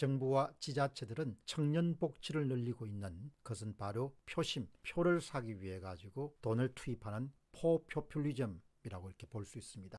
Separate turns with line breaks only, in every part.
정부와 지자체들은 청년 복지를 늘리고 있는 것은 바로 표심, 표를 사기 위해 가지고 돈을 투입하는 포퓰리즘이라고 표 이렇게 볼 수 있습니다.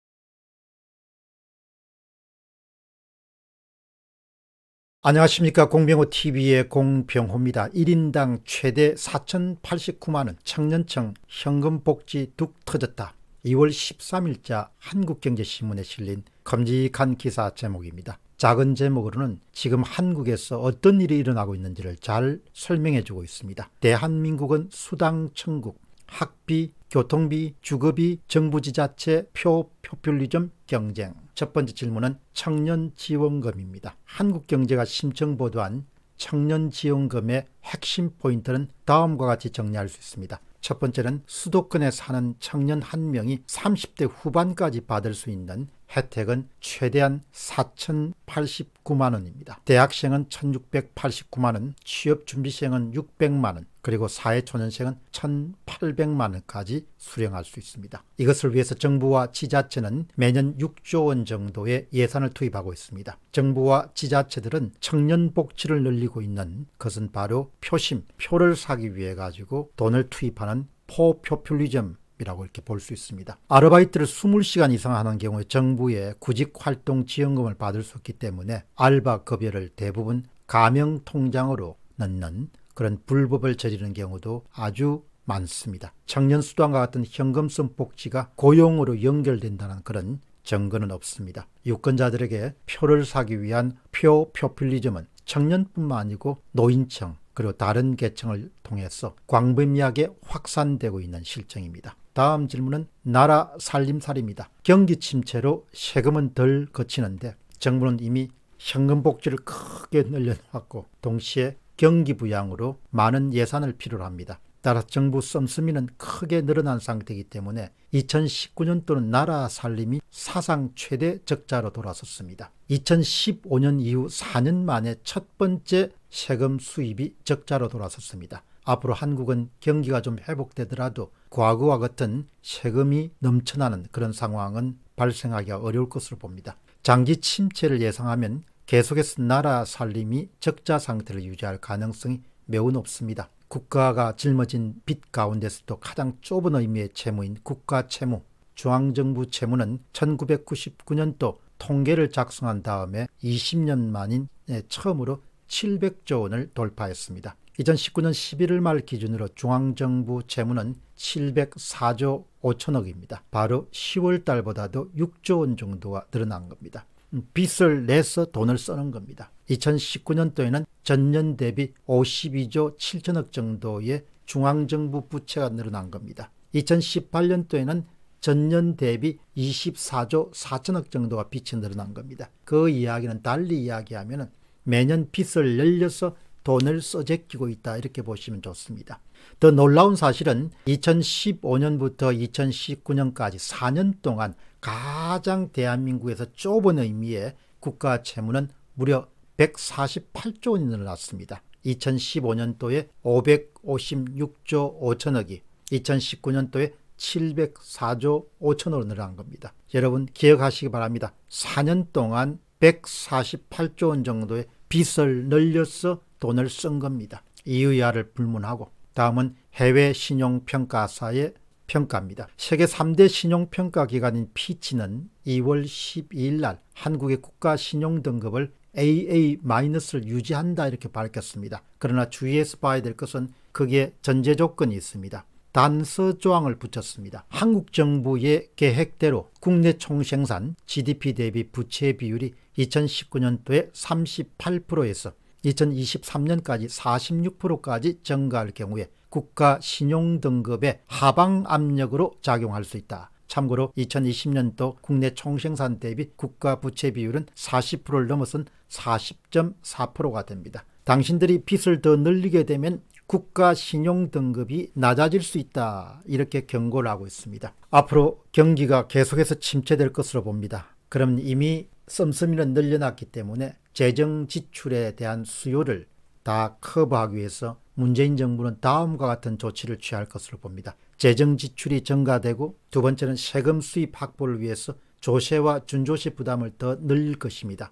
안녕하십니까 공병호TV의 공병호입니다. 1인당 최대 4,089만원 청년청 현금복지 뚝 터졌다. 2월 13일자 한국경제신문에 실린 검직한 기사 제목입니다. 작은 제목으로는 지금 한국에서 어떤 일이 일어나고 있는지를 잘 설명해 주고 있습니다. 대한민국은 수당 천국, 학비, 교통비, 주거비, 정부 지자체, 표, 표퓰리즘 경쟁. 첫 번째 질문은 청년 지원금입니다. 한국경제가 심층 보도한 청년 지원금의 핵심 포인트는 다음과 같이 정리할 수 있습니다. 첫 번째는 수도권에 사는 청년 한 명이 30대 후반까지 받을 수 있는 혜택은 최대한 4,089만원입니다. 대학생은 1,689만원, 취업준비생은 600만원, 그리고 사회초년생은 1,800만원까지 수령할 수 있습니다. 이것을 위해서 정부와 지자체는 매년 6조 원 정도의 예산을 투입하고 있습니다. 정부와 지자체들은 청년 복지를 늘리고 있는 것은 바로 표심, 표를 사기 위해 가지고 돈을 투입하는 포표퓰리즘 지급이라고 이렇게 볼 수 있습니다. 아르바이트를 20시간 이상 하는 경우에 정부의 구직활동지원금을 받을 수 있기 때문에 알바급여를 대부분 가명통장으로 넣는 그런 불법을 저지르는 경우도 아주 많습니다. 청년 수당과 같은 현금성 복지가 고용으로 연결된다는 그런 증거는 없습니다. 유권자들에게 표를 사기 위한 표 표퓰리즘은 청년뿐만 아니고 노인층 그리고 다른 계층을 통해서 광범위하게 확산되고 있는 실정입니다. 다음 질문은 나라 살림살입니다. 경기 침체로 세금은 덜 거치는데 정부는 이미 현금 복지를 크게 늘려놨고 동시에 경기 부양으로 많은 예산을 필요로 합니다. 따라 정부 썸스이는 크게 늘어난 상태이기 때문에 2019년도는 나라 살림이 사상 최대 적자로 돌아섰습니다. 2015년 이후 4년 만에 첫 번째 세금 수입이 적자로 돌아섰습니다. 앞으로 한국은 경기가 좀 회복되더라도 과거와 같은 세금이 넘쳐나는 그런 상황은 발생하기가 어려울 것으로 봅니다. 장기 침체를 예상하면 계속해서 나라 살림이 적자 상태를 유지할 가능성이 매우 높습니다. 국가가 짊어진 빚 가운데서도 가장 좁은 의미의 채무인 국가 채무, 중앙정부 채무는 1999년도 통계를 작성한 다음에 20년 만인 처음으로 700조 원을 돌파했습니다. 2019년 11월 말 기준으로 중앙정부 재무는 704조 5천억입니다. 바로 10월 달보다도 6조 원 정도가 늘어난 겁니다. 음, 빚을 내서 돈을 쓰는 겁니다. 2019년도에는 전년 대비 52조 7천억 정도의 중앙정부 부채가 늘어난 겁니다. 2018년도에는 전년 대비 24조 4천억 정도가 빚이 늘어난 겁니다. 그 이야기는 달리 이야기하면 매년 빚을 늘려서 돈을 써제끼고 있다 이렇게 보시면 좋습니다. 더 놀라운 사실은 2015년부터 2019년까지 4년 동안 가장 대한민국에서 좁은 의미의 국가 채무는 무려 148조 원이 늘어났습니다. 2015년도에 556조 5천억이 2019년도에 704조 5천으로 늘어난 겁니다. 여러분 기억하시기 바랍니다. 4년 동안 148조 원 정도의 빚을 늘려서 돈을 쓴 겁니다. 이의야를 불문하고 다음은 해외 신용평가사의 평가입니다. 세계 3대 신용평가 기관인 피치는 2월 12일 날 한국의 국가신용등급을 AA-를 유지한다 이렇게 밝혔습니다. 그러나 주의해서 봐야 될 것은 그게 전제 조건이 있습니다. 단서 조항을 붙였습니다. 한국 정부의 계획대로 국내 총생산 GDP 대비 부채 비율이 2019년도에 38%에서 2023년까지 46%까지 증가할 경우에 국가 신용등급의 하방 압력으로 작용할 수 있다. 참고로 2020년도 국내 총생산 대비 국가 부채 비율은 40%를 넘어선 40.4%가 됩니다. 당신들이 빚을 더 늘리게 되면 국가 신용 등급이 낮아질 수 있다 이렇게 경고를 하고 있습니다. 앞으로 경기가 계속해서 침체될 것으로 봅니다. 그럼 이미 씀씀이는 늘려놨기 때문에 재정 지출에 대한 수요를 다 커버하기 위해서 문재인 정부는 다음과 같은 조치를 취할 것으로 봅니다. 재정 지출이 증가되고 두 번째는 세금 수입 확보를 위해서 조세와 준조세 부담을 더 늘릴 것입니다.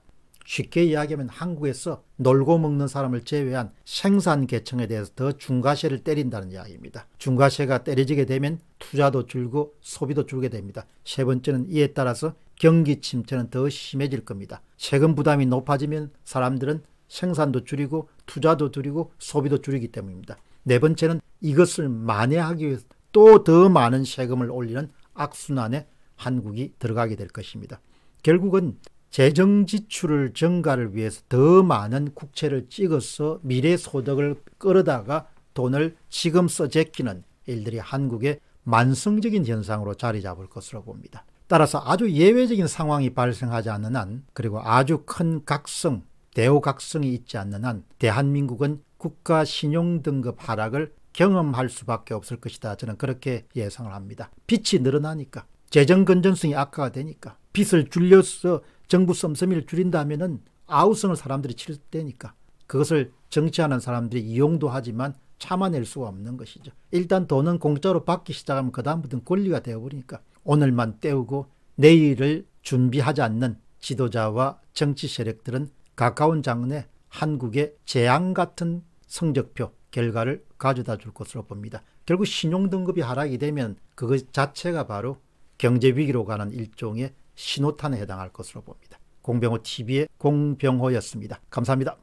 쉽게 이야기하면 한국에서 놀고 먹는 사람을 제외한 생산 계층에 대해서 더 중과세를 때린다는 이야기입니다. 중과세가 때려지게 되면 투자도 줄고 소비도 줄게 됩니다. 세 번째는 이에 따라서 경기 침체는 더 심해질 겁니다. 세금 부담이 높아지면 사람들은 생산도 줄이고 투자도 줄이고 소비도 줄이기 때문입니다. 네 번째는 이것을 만회하기 위해서 또 더 많은 세금을 올리는 악순환에 한국이 들어가게 될 것입니다. 결국은 재정 지출을 증가를 위해서 더 많은 국채를 찍어서 미래 소득을 끌어다가 돈을 지금 써제끼는 일들이 한국의 만성적인 현상으로 자리 잡을 것으로 봅니다. 따라서 아주 예외적인 상황이 발생하지 않는 한 그리고 아주 큰 각성, 대우각성이 있지 않는 한 대한민국은 국가 신용등급 하락을 경험할 수밖에 없을 것이다. 저는 그렇게 예상을 합니다. 빛이 늘어나니까. 재정 건전성이 악화가 되니까 빚을 줄여서 정부 썸씀이를 줄인다면은 아우성을 사람들이 칠 때니까 그것을 정치하는 사람들이 이용도 하지만 참아낼 수가 없는 것이죠. 일단 돈은 공짜로 받기 시작하면 그 다음부터는 권리가 되어버리니까 오늘만 때우고 내일을 준비하지 않는 지도자와 정치 세력들은 가까운 장래 한국의 재앙 같은 성적표 결과를 가져다 줄 것으로 봅니다. 결국 신용등급이 하락이 되면 그것 자체가 바로 경제 위기로 가는 일종의 신호탄에 해당할 것으로 봅니다. 공병호 TV의 공병호였습니다. 감사합니다.